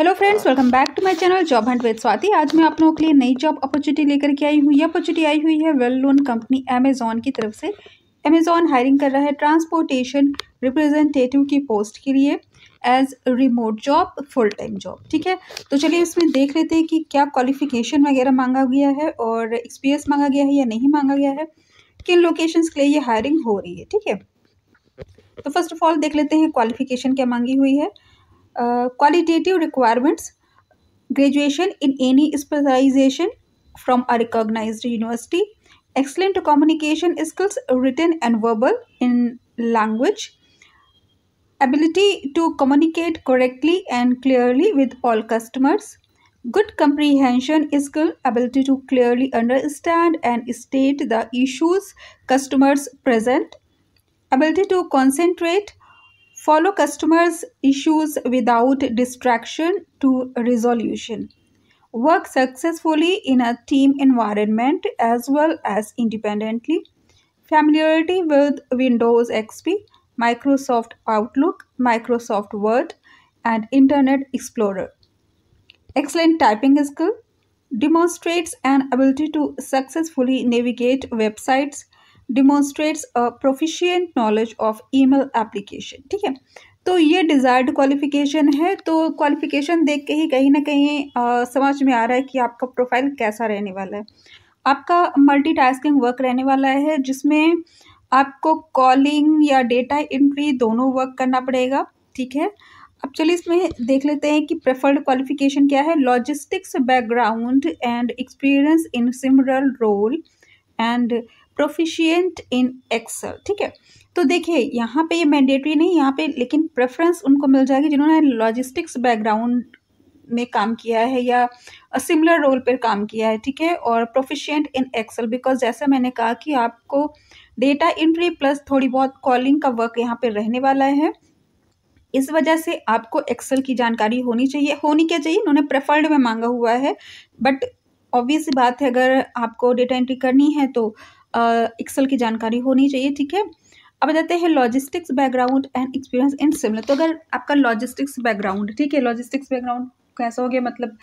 hello friends welcome back to my channel job hunt with Swati आज मैं आप लोगों के लिए नई जॉब अपॉर्चुनिटी लेकर के आई हूँ ये अपॉर्चुनिटी आई हुई है वेल लोन कंपनी अमेजॉन की तरफ से अमेजॉन हायरिंग कर रहा है ट्रांसपोर्टेशन रिप्रेजेंटेटिव की पोस्ट के लिए as remote job full time job ठीक है तो चलिए इसमें देख लेते हैं कि क्या क्वालिफिकेशन वगैरह मांगा गया है और एक्सपीरियंस मांगा गया है या नहीं मांगा गया है किन लोकेशंस के लिए ये हायरिंग हो रही है ठीक है तो फर्स्ट ऑफ ऑल देख लेते हैं क्वालिफिकेशन क्या मांगी हुई है Uh, qualitative requirements graduation in any specialization from a recognized university excellent communication skills written and verbal in language ability to communicate correctly and clearly with all customers good comprehension skill ability to clearly understand and state the issues customers present ability to concentrate follow customers issues without distraction to resolution work successfully in a team environment as well as independently familiarity with windows xp microsoft outlook microsoft word and internet explorer excellent typing skill demonstrates an ability to successfully navigate websites demonstrates a proficient knowledge of email application ठीक है तो ये desired qualification है तो qualification देख के ही कहीं ना कहीं आ, समझ में आ रहा है कि आपका प्रोफाइल कैसा रहने वाला है आपका मल्टीटास्किंग वर्क रहने वाला है जिसमें आपको कॉलिंग या डेटा एंट्री दोनों वर्क करना पड़ेगा ठीक है अब चलिए इसमें देख लेते हैं कि प्रेफर्ड क्वालिफिकेशन क्या है logistics background and experience in similar role and proficient in Excel ठीक है तो देखिए यहाँ पे ये मैंडेटरी नहीं यहाँ पे लेकिन प्रेफरेंस उनको मिल जाएगी जिन्होंने लॉजिस्टिक्स बैकग्राउंड में काम किया है या सिमिलर रोल पर काम किया है ठीक है और प्रोफिशियंट इन एक्सेल बिकॉज जैसा मैंने कहा कि आपको डेटा इंट्री प्लस थोड़ी बहुत कॉलिंग का वर्क यहाँ पर रहने वाला है इस वजह से आपको एक्सेल की जानकारी होनी चाहिए होनी क्या चाहिए उन्होंने प्रेफर्ड में मांगा हुआ है बट ऑब्वियस बात है अगर आपको डेटा एंट्री करनी है तो एक्सेल की जानकारी होनी चाहिए ठीक है अब जाते हैं logistics background and experience in similar तो अगर आपका लॉजिस्टिक्स बैकग्राउंड ठीक है लॉजिस्टिक्स बैकग्राउंड कैसा हो गया मतलब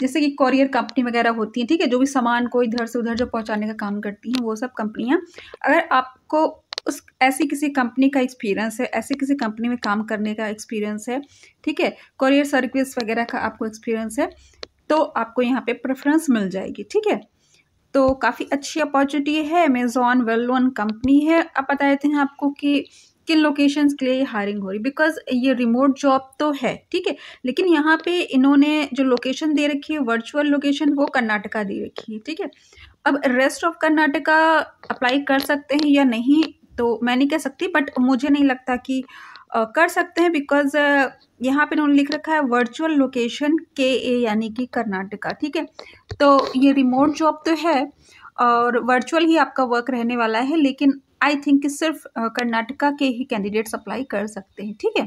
जैसे कि कॉरियर कंपनी वगैरह होती हैं ठीक है जो भी सामान को इधर से उधर जो पहुंचाने का काम करती हैं वो सब कंपनियाँ अगर आपको उस ऐसी किसी कंपनी का एक्सपीरियंस है ऐसी किसी कंपनी में काम करने का एक्सपीरियंस है ठीक है कॉरियर सर्विस वगैरह का आपको एक्सपीरियंस है तो आपको यहाँ पे प्रेफरेंस मिल जाएगी ठीक है तो काफ़ी अच्छी अपॉर्चुनिटी है अमेज़ॉन वेल लोन कंपनी है अब बता देते हैं आपको कि किन लोकेशंस के लिए ये हायरिंग हो रही बिकॉज ये रिमोट जॉब तो है ठीक है लेकिन यहाँ पे इन्होंने जो लोकेशन दे रखी है वर्चुअल लोकेशन वो कर्नाटका दे रखी है ठीक है अब रेस्ट ऑफ कर्नाटका अप्लाई कर सकते हैं या नहीं तो मैं नहीं कह सकती बट मुझे नहीं लगता कि कर सकते हैं बिकॉज यहाँ पे उन्होंने लिख रखा है वर्चुअल लोकेशन के ए यानी कि कर्नाटका ठीक है तो ये रिमोट जॉब तो है और वर्चुअल ही आपका वर्क रहने वाला है लेकिन आई थिंक सिर्फ कर्नाटका के ही कैंडिडेट्स अप्लाई कर सकते हैं ठीक है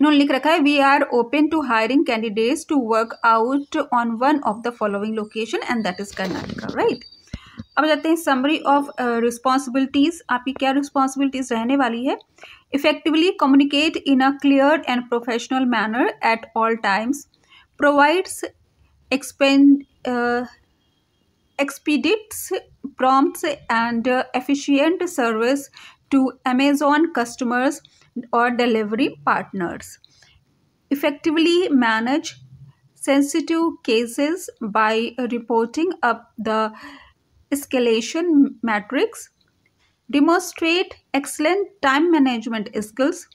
इन्होंने लिख रखा है we are open to hiring candidates to work out on one of the following location and that is Karnataka right अब जाते हैं समरी ऑफ रिस्पॉन्सिबिलिटीज आपकी क्या रिस्पॉन्सिबिलिटीज रहने वाली है effectively communicate in a clear and professional manner at all times provides expedites prompt and efficient service to Amazon customers और delivery partners effectively manage sensitive cases by reporting up the escalation matrix demonstrate excellent time management skills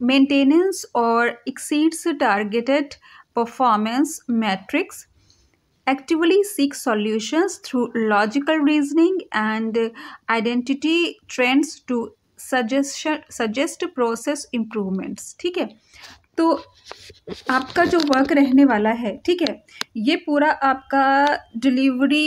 maintenance or exceeds targeted performance metrics actively seek solutions through logical reasoning and identity trends to suggestion suggest process improvements ठीक है तो आपका जो work रहने वाला है ठीक है ये पूरा आपका डिलीवरी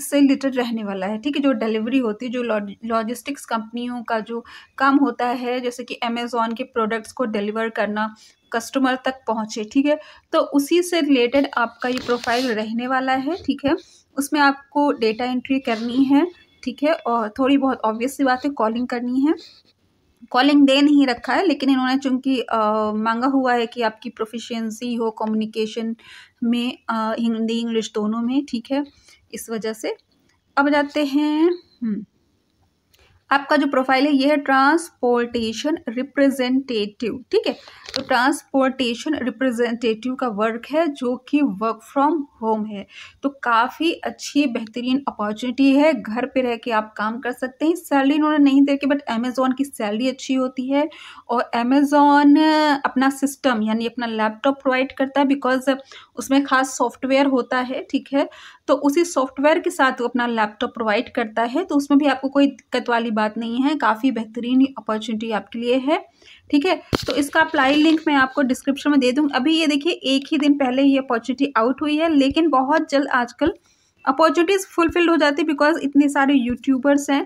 से रिलेटेड रहने वाला है ठीक है जो डिलीवरी होती है जो लॉजिस्टिक्स कंपनियों का जो काम होता है जैसे कि अमेज़ोन के प्रोडक्ट्स को डिलीवर करना कस्टमर तक पहुँचे ठीक है तो उसी से रिलेटेड आपका ये प्रोफाइल रहने वाला है ठीक है उसमें आपको डेटा एंट्री करनी है ठीक है और थोड़ी बहुत ऑब्वियस सी बात है कॉलिंग करनी है कॉलिंग दे नहीं रखा है लेकिन इन्होंने चूंकि मांगा हुआ है कि आपकी प्रोफिशिएंसी हो कम्युनिकेशन में हिंदी इंग्लिश दोनों में ठीक है इस वजह से अब जाते हैं हम्म, आपका जो प्रोफाइल है ये है ट्रांसपोर्टेशन रिप्रेजेंटेटिव ठीक है तो ट्रांसपोर्टेशन रिप्रेजेंटेटिव का वर्क है जो कि वर्क फ्रॉम होम है तो काफ़ी अच्छी बेहतरीन अपॉर्चुनिटी है घर पे रह के आप काम कर सकते हैं सैलरी इन्होंने नहीं देखी बट अमेज़ोन की सैलरी अच्छी होती है और अमेज़ोन अपना सिस्टम यानी अपना लैपटॉप प्रोवाइड करता है बिकॉज उसमें खास सॉफ्टवेयर होता है ठीक है तो उसी सॉफ्टवेयर के साथ अपना लैपटॉप प्रोवाइड करता है तो उसमें भी आपको कोई दिक्कत वाली बात नहीं है काफ़ी बेहतरीन अपॉर्चुनिटी आपके लिए है ठीक है तो इसका अप्लाई लिंक मैं आपको डिस्क्रिप्शन में दे दूँगी अभी ये देखिए एक ही दिन पहले ये अपॉर्चुनिटी आउट हुई है लेकिन बहुत जल्द आजकल अपॉर्चुनिटीज़ फुलफिल्ड हो जाती है बिकॉज इतने सारे यूट्यूबर्स हैं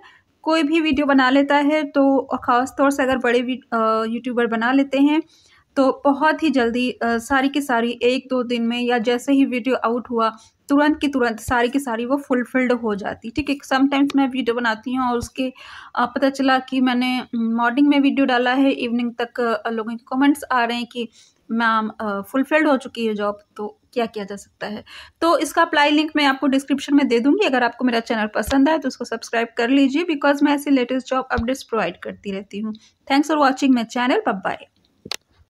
कोई भी वीडियो बना लेता है तो ख़ासतौर से अगर बड़े यूट्यूबर बना लेते हैं तो बहुत ही जल्दी सारी की सारी एक दो दिन में या जैसे ही वीडियो आउट हुआ तुरंत की तुरंत सारी की सारी वो फुलफिल्ड हो जाती ठीक है समटाइम्स मैं वीडियो बनाती हूँ और उसके पता चला कि मैंने मॉर्निंग में वीडियो डाला है इवनिंग तक लोगों के कमेंट्स आ रहे हैं कि मैम फुलफिल्ड हो चुकी है जॉब तो क्या किया जा सकता है तो इसका अप्लाई लिंक मैं आपको डिस्क्रिप्शन में दे दूंगी अगर आपको मेरा चैनल पसंद आए तो उसको सब्सक्राइब कर लीजिए बिकॉज मैं ऐसी लेटेस्ट जॉब अपडेट्स प्रोवाइड करती रहती हूँ thanks for watching my channel बब बाय